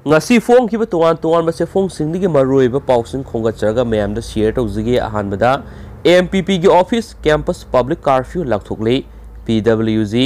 ngasi phong khiba tongan tongan ba se phong sing digi maroi ba pau sing khonga charaga mayam da share to zige ahan bada AMPP ki office campus public curfew lakthokle PWG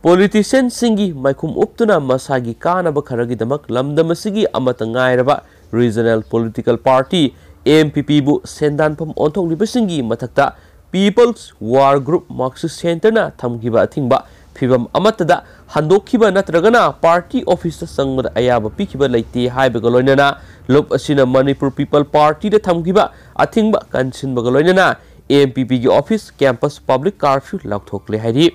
politician singi maikhum uptuna masagi kanaba kharagi damak lamdam sigi amata ngairaba regional political party AMPP bu sendan pam onthok liba singi mathakta people's war group marxist center na thamgiba athingba ꯐꯤꯕꯝ ꯑꯃꯠꯇꯗ ꯍꯟꯗꯣꯛꯈꯤꯕ ꯅꯠꯇ꯭ꯔꯒꯅ party ꯑꯣꯐꯤꯁꯇ ꯆꯪꯕꯗ ꯑꯌꯥꯕ ꯄꯤꯈꯤꯕ ꯂꯩꯇꯦ ꯍꯥꯏꯕꯒ ꯂꯣꯏꯅꯅ ꯂꯨꯞ ꯑꯁꯤꯅ ꯃꯅꯤꯄꯨꯔ ꯄꯤꯄꯜ ꯄꯥꯔꯇꯤꯗ ꯊꯝꯈꯤꯕ ꯑꯊꯤꯡꯕ ꯀꯟꯁꯤꯟꯕꯒ ꯂꯣꯏꯅꯅ ꯑꯦꯝ ꯄꯤ ꯄꯤꯒꯤ ꯑꯣꯐꯤꯁ ꯀꯦꯝꯄꯁ ꯄꯕ꯭ꯂꯤꯛ ꯀꯥꯔꯐ꯭ꯌꯨ ꯂꯥꯎꯊꯣꯛꯂꯦ ꯍꯥꯏꯔꯤ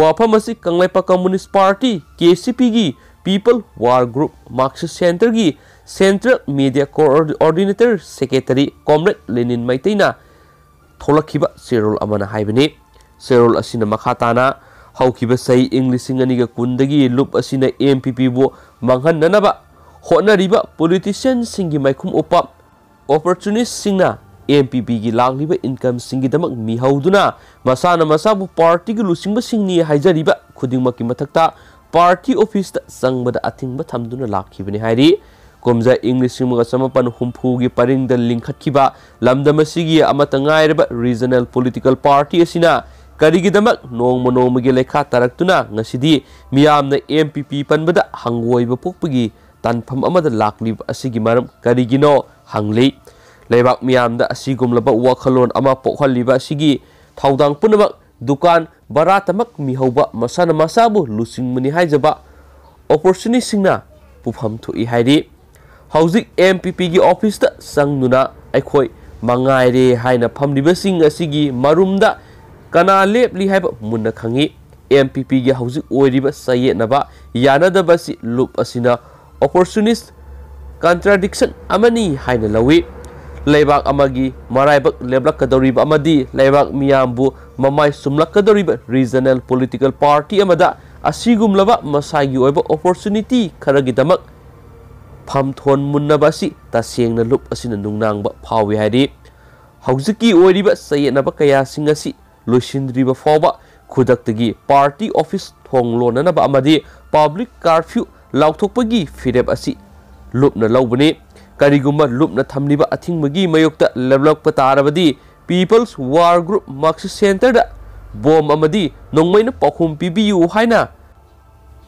ꯋꯥꯐꯝ ꯑꯁꯤ Kangleipak communist party K C ꯄꯤꯒꯤ ꯄꯤꯄꯜ ꯋꯥꯔ ꯒ꯭ꯔꯨꯞ ꯃꯥꯔꯛꯁꯤꯁ ꯁꯦꯟꯇꯔꯒꯤ central media coordinator secretary comrade Lenin ꯃꯩꯇꯩꯅ ꯊꯣꯛꯂꯛꯈꯤꯕ ꯆꯦꯔꯣꯜ ꯑꯃꯅ ꯍꯥꯏꯕꯅꯤ ꯆꯦꯔꯣꯜ ꯑꯁꯤꯅ ꯃꯈꯥ ꯇꯥꯅ ꯍꯧꯈꯤꯕ ꯆꯍꯤ ꯏꯪ ꯂꯤꯁꯤꯡ ꯑꯅꯤꯒ ꯀꯨꯟꯗꯒꯤ ꯂꯨꯞ ꯑꯁꯤꯅ ꯑꯦꯝ ꯄꯤ ꯄꯤꯕꯨ ꯃꯥꯡꯍꯟꯅꯅꯕ ꯍꯣꯠꯅꯔꯤꯕ ꯄꯣꯂꯤꯇꯤꯁꯤꯌꯟꯁꯤꯡꯒꯤ ꯃꯥꯏꯈꯨꯝ ꯎꯄꯥ ꯑꯣꯄꯣꯔꯆꯨꯅꯤꯁꯁꯤꯡꯅ ꯑꯦꯝ ꯄꯤ ꯄꯤꯒꯤ ꯂꯥꯡꯂꯤꯕ ꯏꯟꯀꯝꯁꯤꯡꯒꯤꯗꯃꯛ ꯃꯤꯍꯧꯗꯨꯅ ꯃꯁꯥꯅ ꯃꯁꯥꯕꯨ ꯄꯥꯔꯇꯤꯒꯤ ꯂꯨꯆꯤꯡꯕꯁꯤꯡꯅꯤ ꯍꯥꯏꯖꯔꯤꯕ ꯈꯨꯗꯤꯡꯃꯛꯀꯤ ꯃꯊꯛꯇ ꯄꯥꯔꯇꯤ ꯑꯣꯐꯤꯁꯇ ꯆꯪꯕꯗ ꯑꯊꯤꯡꯕ ꯊꯝꯗꯨꯅ ꯂꯥꯛꯈꯤꯕꯅꯤ ꯍꯥꯏꯔꯤ ꯀꯨꯝꯖꯥ ꯏꯪ ꯂꯤꯁꯤꯡ ꯑꯃꯒ ꯆꯃꯥꯄꯟ ꯍꯨꯝꯐꯨꯒꯤ ꯄꯔꯤꯡꯗ ꯂꯤꯡꯈꯠꯈꯤꯕ ꯂꯝꯗꯝ ꯑꯁꯤꯒꯤ ꯑꯃꯠꯇ ꯉꯥꯏꯔꯕ ꯔꯤꯖꯅꯦꯜ ꯄꯣꯂꯤꯇꯤꯀꯦꯜ ꯄꯥꯔꯇꯤ ꯑꯁꯤꯅ ꯀꯔꯤꯒꯤꯗꯃꯛ ꯅꯣꯡꯃ ꯅꯣꯡꯃꯒꯤ ꯂꯩꯈꯥ ꯇꯥꯔꯛꯇꯨꯅ ꯉꯁꯤꯗꯤ ꯃꯤꯌꯥꯝꯅ ꯑꯦꯝ ꯄꯤ पी ꯄꯟꯕꯗ ꯍꯪꯒꯣꯏꯕ ꯄꯣꯛꯄꯒꯤ ꯇꯥꯟꯐꯝ ꯑꯃꯗ ꯂꯥꯛꯂꯤꯕ ꯑꯁꯤꯒꯤ ꯃꯔꯝ ꯀꯔꯤꯒꯤꯅꯣ लेबाक मियाम असीगुमलब वखलोन पोखलीबी पुनम दुकान बरा तमक मिहब मसान मसाब लुचिंगनी ओपोर्चुनी पुफम थोड़ी हजिक एम पी पी की ऑफिस चंगना अखोई मंगारे है फमीबी ꯀꯅꯥ ꯂꯦꯞꯂꯤ ꯍꯥꯏꯕ ꯃꯨꯟꯅ ꯈꯪꯏ ꯑꯦꯝ ꯄꯤ ꯄꯤꯒꯤ ꯍꯧꯖꯤꯛ ꯑꯣꯏꯔꯤꯕ ꯆꯌꯦꯠꯅꯕ ꯌꯥꯅꯗꯕ ꯑꯁꯤ ꯂꯨꯞ ꯑꯁꯤꯅ ꯑꯣꯄꯣꯔꯆꯨꯅꯤꯁ ꯀꯟꯇ꯭ꯔꯥꯗꯤꯛꯁꯟ ꯑꯃꯅꯤ ꯍꯥꯏꯅ ꯂꯧꯏ ꯂꯩꯕꯥꯛ ꯑꯃꯒꯤ ꯃꯔꯥꯏꯕꯛ ꯂꯦꯞꯂꯛꯀꯗꯧꯔꯤꯕ ꯑꯃꯗꯤ ꯂꯩꯕꯥꯛ ꯃꯤꯌꯥꯝꯕꯨ ꯃꯃꯥꯏ ꯁꯨꯝꯂꯛꯀꯗꯧꯔꯤꯕ ꯔꯤꯖꯅꯦꯜ ꯄꯣꯂꯤꯇꯤꯀꯦꯜ ꯄꯥꯔꯇꯤ ꯑꯃꯗ ꯑꯁꯤꯒꯨꯝꯂꯕ ꯃꯁꯥꯒꯤ ꯑꯣꯏꯕ ꯑꯣꯄꯣꯔꯆꯨꯅꯤꯇꯤ ꯈꯔꯒꯤꯗꯃꯛ ꯐꯝꯊꯣꯟ ꯃꯨꯟꯅꯕ ꯑꯁꯤ ꯇꯁꯦꯡꯅ ꯂꯨꯞ ꯑꯁꯤꯅ ꯅꯨꯡꯅꯥꯡꯕ ꯐꯥꯎꯏ ꯍꯥꯏꯔꯤ ꯍꯧꯖꯤꯛꯀꯤ ꯑꯣꯏꯔꯤꯕ ꯆꯌꯦꯠꯅꯕ ꯀꯌꯥꯁꯤꯡ ꯑꯁꯤ ꯂꯣꯏꯁꯤꯟꯗ꯭ꯔꯤꯕ ꯐꯥꯎꯕ ꯈꯨꯗꯛꯇꯒꯤ ꯄꯥꯔꯇꯤ ꯑꯣꯐꯤꯁ ꯊꯣꯡ ꯂꯣꯟꯅꯅꯕ ꯑꯃꯗꯤ ꯄꯕ꯭ꯂꯤꯛ ꯀꯥꯔꯐ꯭ꯌꯨ ꯂꯥꯎꯊꯣꯛꯄꯒꯤ ꯐꯤꯔꯦꯞ ꯑꯁꯤ ꯂꯨꯞꯅ ꯂꯧꯕꯅꯤ ꯀꯔꯤꯒꯨꯝꯕ ꯂꯨꯞꯅ ꯊꯝꯂꯤꯕ ꯑꯊꯤꯡꯕꯒꯤ ꯃꯥꯌꯣꯛꯇ ꯂꯦꯞꯂꯛꯄ ꯇꯥꯔꯕꯗꯤ ꯄꯤꯄꯜꯁ ꯋꯥꯔ ꯒ꯭ꯔꯨꯞ ꯃꯥꯔꯛꯁꯤꯁ ꯁꯦꯟꯇꯔꯗ ꯕꯣꯝ ꯑꯃꯗꯤ ꯅꯣꯡꯃꯩꯅ ꯄꯥꯎꯈꯨꯝ ꯄꯤꯕꯤꯌꯨ ꯍꯥꯏꯅ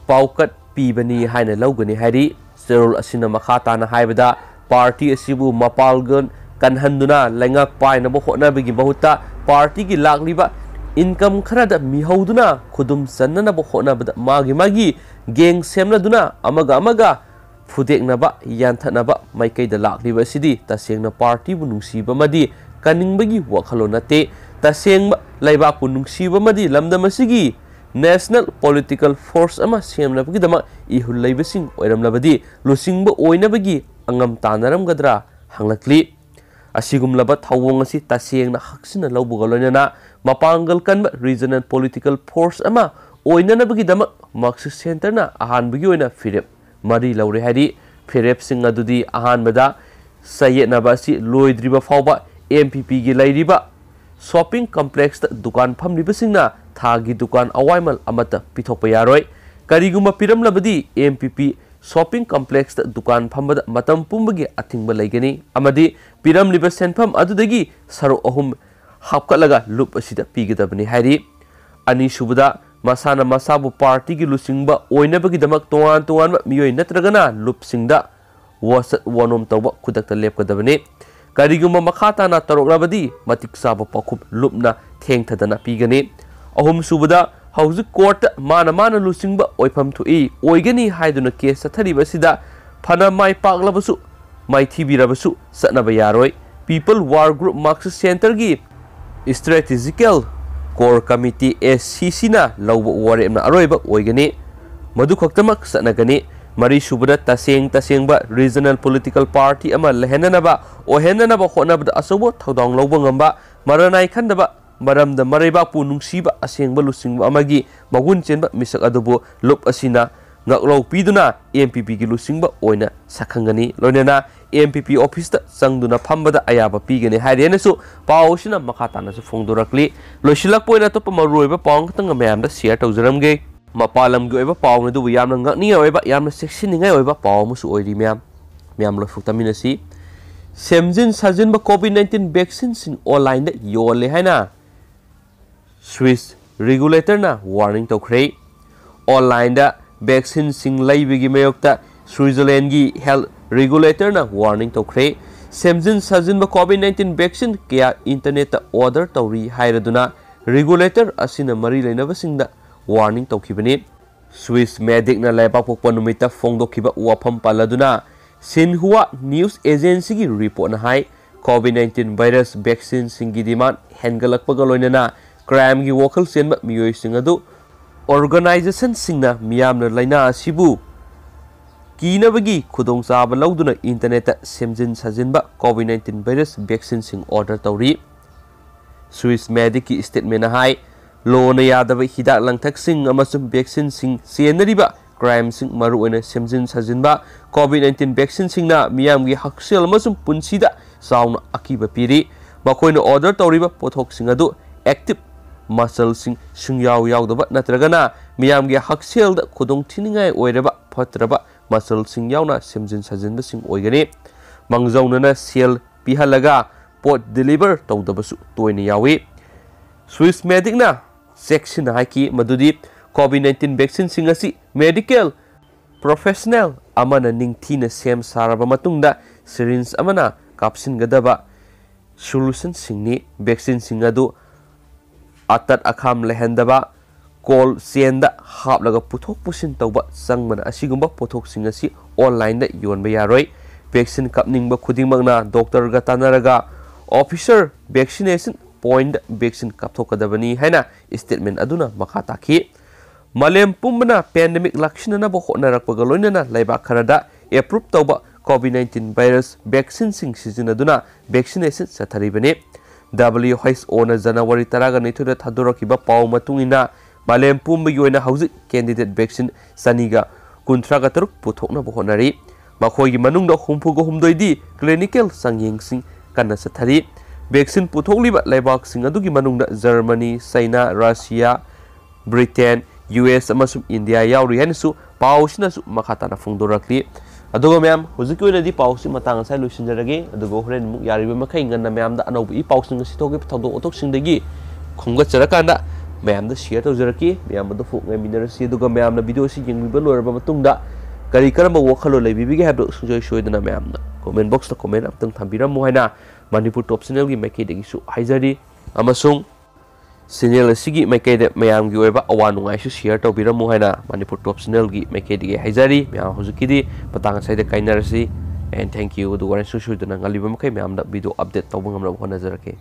ꯄꯥꯎꯀꯠ ꯄꯤꯕꯅꯤ ꯍꯥꯏꯅ ꯂꯧꯒꯅꯤ ꯍꯥꯏꯔꯤ ꯆꯦꯔꯣꯜ ꯑꯁꯤꯅ ꯃꯈꯥ ꯇꯥꯅ ꯍꯥꯏꯕꯗ ꯄꯥꯔꯇꯤ ꯑꯁꯤꯕꯨ ꯃꯄꯥꯜꯒꯟ ꯀꯟꯍꯟꯗꯨꯅ ꯂꯩꯉꯥꯛ ꯄꯥꯏꯅꯕ ꯍꯣꯠꯅꯕꯒꯤ ꯃꯍꯨꯠꯇ पार्टी की लाग इनकम खरद मिहौदुना खुदुम चन्ननब होनबद मागी मागी गेंग सेमनदुना अमग अमग मैकैद लाग सिदी पार्टी बु नुसीब मदी कनिंगबगी वखलो नते तसेंग लाइबाक बु नुसीब नेशनल पॉलिटिकल फोर्स अमा सेमनबगिदम इहुल लैबसिंग ओइरमलबदी लुसिंगब ओइनबगी अंगम तानरमगद्रा हंगलकली ꯑꯁꯤꯒꯨꯝꯂꯕ ꯊꯧꯑꯣꯡ ꯑꯁꯤ ꯇꯁꯦꯡꯅ ꯍꯛꯁꯤꯟꯅ ꯂꯧꯕꯒ ꯂꯣꯏꯅꯅ ꯃꯄꯥꯡꯒꯜ ꯀꯟꯕ ꯔꯤꯖꯅꯦꯜ ꯄꯣꯂꯤꯇꯤꯀꯦꯜ ꯐꯣꯔꯁ ꯑꯃ ꯑꯣꯏꯅꯅꯕꯒꯤꯗꯃꯛ ꯃꯥꯔꯛꯁꯤꯁ ꯁꯦꯟꯇꯔꯅ ꯑꯍꯥꯟꯕꯒꯤ ꯑꯣꯏꯅ ꯐꯤꯔꯦꯞ ꯃꯔꯤ ꯂꯧꯔꯦ ꯍꯥꯏꯔꯤ ꯐꯤꯔꯦꯞꯁꯤꯡ ꯑꯗꯨꯗꯤ ꯑꯍꯥꯟꯕꯗ ꯆꯌꯦꯠꯅꯕ ꯑꯁꯤ ꯂꯣꯏꯗ꯭ꯔꯤꯕ ꯐꯥꯎꯕ ꯑꯦꯝ ꯄꯤ ꯄꯤꯒꯤ ꯂꯩꯔꯤꯕ ꯁꯣꯄꯤꯡ ꯀꯝꯄ꯭ꯂꯦꯛꯁꯇ ꯗꯨꯀꯥꯟ ꯐꯝꯂꯤꯕꯁꯤꯡꯅ ꯊꯥꯒꯤ ꯗꯨꯀꯥꯟ ꯑꯋꯥꯏꯃꯜ ꯑꯃꯠꯇ ꯄꯤꯊꯣꯛꯄ ꯌꯥꯔꯣꯏ ꯀꯔꯤꯒꯨꯝꯕ ꯄꯤꯔꯝꯂꯕꯗꯤ ꯑꯦꯝ ꯄꯤ ꯄꯤ ꯁꯣꯄꯤꯡ ꯀꯝꯄ꯭ꯂꯦꯛꯁꯇ ꯗꯨꯀꯥꯟ ꯐꯝꯕꯗ ꯃꯇꯝ ꯄꯨꯝꯕꯒꯤ ꯑꯊꯤꯡꯕ ꯂꯩꯒꯅꯤ ꯑꯃꯗꯤ ꯄꯤꯔꯝꯂꯤꯕ ꯁꯦꯟꯐꯝ ꯑꯗꯨꯗꯒꯤ ꯁꯔꯨꯛ ꯑꯍꯨꯝ ꯍꯥꯞꯀꯠꯂꯒ ꯂꯨꯞ ꯑꯁꯤꯗ ꯄꯤꯒꯗꯕꯅꯤ ꯍꯥꯏꯔꯤ ꯑꯅꯤꯁꯨꯕꯗ ꯃꯁꯥꯅ ꯃꯁꯥꯕꯨ ꯄꯥꯔꯇꯤꯒꯤ ꯂꯨꯆꯤꯡꯕ ꯑꯣꯏꯅꯕꯒꯤꯗꯃꯛ ꯇꯣꯉꯥꯟ ꯇꯣꯉꯥꯟꯕ ꯃꯤꯑꯣꯏ ꯅꯠꯇ꯭ꯔꯒꯅ ꯂꯨꯞꯁꯤꯡꯗ ꯋꯥꯁꯠ ꯋꯥꯅꯣꯝ ꯇꯧꯕ ꯈꯨꯗꯛꯇ ꯂꯦꯞꯀꯗꯕꯅꯤ ꯀꯔꯤꯒꯨꯝꯕ ꯃꯈꯥ ꯇꯥꯅ ꯇꯧꯔꯛꯂꯕꯗꯤ ꯃꯇꯤꯛ ꯆꯥꯕ ꯄꯥꯎꯈꯨꯝ ꯂꯨꯞꯅ ꯊꯦꯡꯊꯗꯅ ꯄꯤꯒꯅꯤ ꯑꯍꯨꯝꯁꯨꯕꯗ ꯍꯧꯖꯤꯛ ꯀꯣꯔꯠꯇ ꯃꯥꯅ ꯃꯥꯅ ꯂꯨꯆꯤꯡꯕ ꯑꯣꯏꯐꯝ ꯊꯣꯛꯏ ꯑꯣꯏꯒꯅꯤ ꯍꯥꯏꯗꯨꯅ ꯀꯦꯁ ꯆꯠꯊꯔꯤꯕꯁꯤꯗ ꯐꯅ ꯃꯥꯏ ꯄꯥꯛꯂꯕꯁꯨ ꯃꯥꯏꯊꯤꯕꯤꯔꯕꯁꯨ ꯆꯠꯅꯕ ꯌꯥꯔꯣꯏ ꯄꯤꯄꯜ ꯋꯥꯔ ꯒ꯭ꯔꯨꯞ ꯃꯥꯔꯛꯁꯤꯁ ꯁꯦꯟꯇꯔꯒꯤ ꯏꯁꯇ꯭ꯔꯦꯇꯤꯖꯤꯀꯦꯜ ꯀꯣꯔ ꯀꯃꯤꯇꯤ ꯑꯦꯁ ꯁꯤꯁꯤꯅ ꯂꯧꯕ ꯋꯥꯔꯦꯞꯅ ꯑꯔꯣꯏꯕ ꯑꯣꯏꯒꯅꯤ ꯃꯗꯨ ꯈꯛꯇꯃꯛ ꯆꯠꯅꯒꯅꯤ ꯃꯔꯤꯁꯨꯕꯗ ꯇꯁꯦꯡ ꯇꯁꯦꯡꯕ ꯔꯤꯖꯅꯦꯜ ꯄꯣꯂꯤꯇꯤꯀꯦꯜ ꯄꯥꯔꯇꯤ ꯑꯃ ꯂꯩꯍꯟꯅꯅꯕ ꯑꯣꯏꯍꯟꯅꯅꯕ ꯍꯣꯠꯅꯕꯗ ꯑꯆꯧꯕ ꯊꯧꯗꯥꯡ ꯂꯧꯕ ꯉꯝꯕ ꯃꯔꯅꯥꯏ ꯈꯟꯗꯕ मरमद मरेबापु नुसीब असेंब लुसिंब अमगी मगुन चेनब मिसक अदबो लुप असिना ngaklo piduna MPP gi lusingba oina sakhangani loinena MPP office ta changduna phambada ayaba pigani hairena su pausina makhatana su phongdorakli loisilak poina to pamaroiba pawang tanga mayam da share tawjaramge mapalam gi oiba pawne du yamna ngakni oiba yamna sexiningai oiba pawmu su oiri mayam mayam lo phuktamina si semjin sajin ba covid 19 vaccine sin online da yole haina Swiss रेगुलेटरना warning तौरे online vaccine लेबी मयोक्त Switzerland की health रेगुलेटरना warning तौरे सेमजिन सजिन covid nineteen vaccine क्या इंटरनेट ऑर्डर तौरी है रेगुलेटर असिन मरी लेनबसिंग वार्निंग तौखिबने स्विस मेडिक लेपापोप नुमित फोंदोखिब वफम पलदुना सिनहुआ न्यूज एजेंसी की रिपोर्ट है कोविड नाइन्टीन वायरस वैक्सीन की डिमांड हेंगलपग लोनना ꯀ꯭ꯔꯥꯏꯝꯒꯤ ꯋꯥꯈꯜ ꯆꯦꯟꯕ ꯃꯤꯑꯣꯏꯁꯤꯡ ꯑꯗꯨ ꯑꯣꯔꯒꯅꯥꯏꯖꯦꯁꯟꯁꯤꯡꯅ ꯃꯤꯌꯥꯝꯅ ꯂꯥꯏꯅꯥ ꯑꯁꯤꯕꯨ ꯀꯤꯅꯕꯒꯤ ꯈꯨꯗꯣꯡꯆꯥꯕ ꯂꯧꯗꯨꯅ ꯏꯟꯇꯔꯅꯦꯠꯇ ꯁꯦꯝꯖꯤꯟ ꯁꯥꯖꯤꯟꯕ ꯀꯣꯚꯤꯗ ꯅꯥꯏꯟꯇꯤꯟ ꯚꯥꯏꯔꯁ ꯚꯦꯛꯁꯤꯟꯁꯤꯡ ꯑꯣꯔꯗꯔ ꯇꯧꯔꯤ ꯁ꯭ꯋꯤꯁ ꯃꯦꯗꯤꯛꯀꯤ ꯏꯁꯇꯦꯠꯃꯦꯟꯅ ꯍꯥꯏ ꯂꯣꯅ ꯌꯥꯗꯕ ꯍꯤꯗꯥꯛ ꯂꯥꯡꯊꯛꯁꯤꯡ ꯑꯃꯁꯨꯡ ꯚꯦꯛꯁꯤꯟꯁꯤꯡ ꯆꯦꯟꯅꯔꯤꯕ ꯀ꯭ꯔꯥꯏꯝꯁꯤꯡ ꯃꯔꯨꯑꯣꯏꯅ ꯁꯦꯝꯖꯤꯟ ꯁꯥꯖꯤꯟꯕ ꯀꯣꯚꯤꯗ ꯅꯥꯏꯟꯇꯤꯟ ꯚꯦꯛꯁꯤꯟꯁꯤꯡꯅ ꯃꯤꯌꯥꯝꯒꯤ ꯍꯛꯁꯦꯜ ꯑꯃꯁꯨꯡ ꯄꯨꯟꯁꯤꯗ ꯆꯥꯎꯅ ꯑꯀꯤꯕ ꯄꯤꯔꯤ ꯃꯈꯣꯏꯅ ꯑꯣꯔꯗꯔ ꯇꯧꯔꯤꯕ ꯄꯣꯠꯊꯣꯛꯁꯤꯡ ꯑꯗꯨ ꯑꯦꯛꯇꯤꯞ ꯃꯆꯜꯁꯤꯡ ꯁꯨꯡꯌꯥꯎ ꯌꯥꯎꯗꯕ ꯅꯠꯇ꯭ꯔꯒꯅ ꯃꯤꯌꯥꯝꯒꯤ ꯍꯛꯁꯦꯜꯗ ꯈꯨꯗꯣꯡꯊꯤꯅꯤꯡꯉꯥꯏ ꯑꯣꯏꯔꯕ ꯐꯠꯇ꯭ꯔꯕ ꯃꯆꯜꯁꯤꯡ ꯌꯥꯎꯅ ꯁꯦꯝꯖꯤꯟ ꯁꯥꯖꯤꯟꯕꯁꯤꯡ ꯑꯣꯏꯒꯅꯤ ꯃꯥꯡꯖꯧꯅꯅ ꯁꯦꯜ ꯄꯤꯍꯜꯂꯒ ꯄꯣꯠ ꯗꯤꯂꯤꯚꯔ ꯇꯧꯗꯕꯁꯨ ꯇꯣꯏꯅ ꯌꯥꯎꯏ ꯁ꯭ꯋꯤꯁ ꯃꯦꯗꯤꯛꯅ ꯆꯦꯛꯁꯤꯟꯅ ꯍꯥꯏꯈꯤ ꯃꯗꯨꯗꯤ ꯀꯣꯚꯤꯠ ꯅꯥꯏꯟꯇꯤꯟ ꯚꯦꯛꯁꯤꯟꯁꯤꯡ ꯑꯁꯤ ꯃꯦꯗꯤꯀꯦꯜ ꯄ꯭ꯔꯣꯐꯦꯁꯅꯦꯜ ꯑꯃꯅ ꯅꯤꯡꯊꯤꯅ ꯁꯦꯝ ꯁꯥꯔꯕ ꯃꯇꯨꯡꯗ ꯁꯤꯔꯤꯟꯁ ꯑꯃꯅ ꯀꯥꯞꯁꯤꯟꯒꯗꯕ ꯁꯣꯂꯨꯁꯟꯁꯤꯡꯅꯤ ꯚꯦꯛꯁꯤꯟꯁꯤꯡ ꯑꯗꯨ ꯑꯇꯠ ꯑꯈꯥꯝ ꯂꯩꯍꯟꯗꯕ ꯀꯣꯜ ꯆꯦꯟꯗ ꯍꯥꯞꯂꯒ ꯄꯨꯊꯣꯛ ꯄꯨꯁꯤꯟ ꯇꯧꯕ ꯆꯪꯕꯅ ꯑꯁꯤꯒꯨꯝꯕ ꯄꯣꯠꯊꯣꯛꯁꯤꯡ ꯑꯁꯤ ꯑꯣꯟꯂꯥꯏꯟꯗ ꯌꯣꯟꯕ ꯌꯥꯔꯣꯏ ꯚꯦꯛꯁꯤꯟ ꯀꯥꯞꯅꯤꯡꯕ ꯈꯨꯗꯤꯡꯃꯛꯅ ꯗꯣꯛꯇꯔꯒ ꯇꯥꯟꯅꯔꯒ ꯑꯣꯐꯤꯁꯔ ꯚꯦꯛꯁꯤꯅꯦꯁꯟ ꯄꯣꯏꯟꯗ ꯚꯦꯛꯁꯤꯟ ꯀꯥꯞꯊꯣꯛꯀꯗꯕꯅꯤ ꯍꯥꯏꯅ ꯁ꯭ꯇꯦꯠꯃꯦꯟ ꯑꯗꯨꯅ ꯃꯈꯥ ꯇꯥꯈꯤ ꯃꯥꯂꯦꯝ ꯄꯨꯝꯕꯅ ꯄꯦꯟꯗꯦꯃꯤꯛ ꯂꯥꯛꯁꯤꯟꯅꯅꯕ ꯍꯣꯠꯅꯔꯛꯄꯒ ꯂꯣꯏꯅꯅ ꯂꯩꯕꯥꯛ ꯈꯔꯗ ꯑꯦꯄ꯭ꯔꯨꯞ ꯇꯧꯕ ꯀꯣꯚꯤꯗ ꯅꯥꯏꯟꯇꯤꯟ ꯚꯥꯏꯔꯁ ꯚꯦꯛꯁꯤꯟꯁꯤꯡ ꯁꯤꯖꯤꯟꯅꯗꯨꯅ ꯚꯦꯛꯁꯤꯅꯦꯁꯟ ꯆꯠꯊꯔꯤꯕꯅꯤ ꯗꯕ꯭ꯂꯤꯎ ꯍꯩꯆ ꯑꯣꯅ ꯖꯅꯋꯥꯔꯤ ꯇꯔꯥꯒ ꯅꯤꯊꯣꯏꯗ ꯊꯥꯗꯣꯔꯛꯈꯤꯕ ꯄꯥꯎ ꯃꯇꯨꯡ ꯏꯟꯅ ꯃꯥꯂꯦꯝ ꯄꯨꯝꯕꯒꯤ ꯑꯣꯏꯅ ꯍꯧꯖꯤꯛ ꯀꯦꯟꯗꯤꯗꯦꯠ ꯚꯦꯛꯁꯤꯟ ꯆꯅꯤꯒ ꯀꯨꯟꯊ꯭ꯔꯥꯒ ꯇꯔꯨꯛ ꯄꯨꯊꯣꯛꯅꯕ ꯍꯣꯠꯅꯔꯤ ꯃꯈꯣꯏꯒꯤ ꯃꯅꯨꯡꯗ ꯍꯨꯝꯐꯨꯒ ꯍꯨꯝꯗꯣꯏꯗꯤ ꯀ꯭ꯂꯤꯅꯤꯀꯦꯜ ꯆꯥꯡꯌꯦꯡꯁꯤꯡ ꯀꯟꯅ ꯆꯠꯊꯔꯤ ꯚꯦꯛꯁꯤꯟ ꯄꯨꯊꯣꯛꯂꯤꯕ ꯂꯩꯕꯥꯛꯁꯤꯡ ꯑꯗꯨꯒꯤ ꯃꯅꯨꯡꯗ Germany China Russia Britain U S ꯑꯃꯁꯨꯡ ꯏꯟꯗꯤꯌꯥ ꯌꯥꯎꯔꯤ ꯍꯥꯏꯅꯁꯨ ꯄꯥꯎꯁꯤꯅꯁꯨ ꯃꯈꯥ ꯇꯥꯅ ꯐꯣꯡꯗꯣꯔꯛꯂꯤ मैम होजिकी पासी मतंग असाई लुसीजरगे हरें यारीब गन्न मैम अनौब इ पासी थोदों ओटों खोगचरकान मैम शेयर की मैम फोकमीनरसी मैम वीडियो यंगब लोरब करी कम वखलो लेबीगे है सोदना मैम कमेंट बॉक्स कमेंट अमतंग थामबीरमु है टॉप चैनल की मैके signal sigi meke de mayam gi weba awan ngai shu share to bira mu haina manipur top signal gi meke dige haizari mayam huzuki di patang sai de kainar si and thank you the one shu shu de nangali bam kai mayam da video update to bangam ra khona jar ke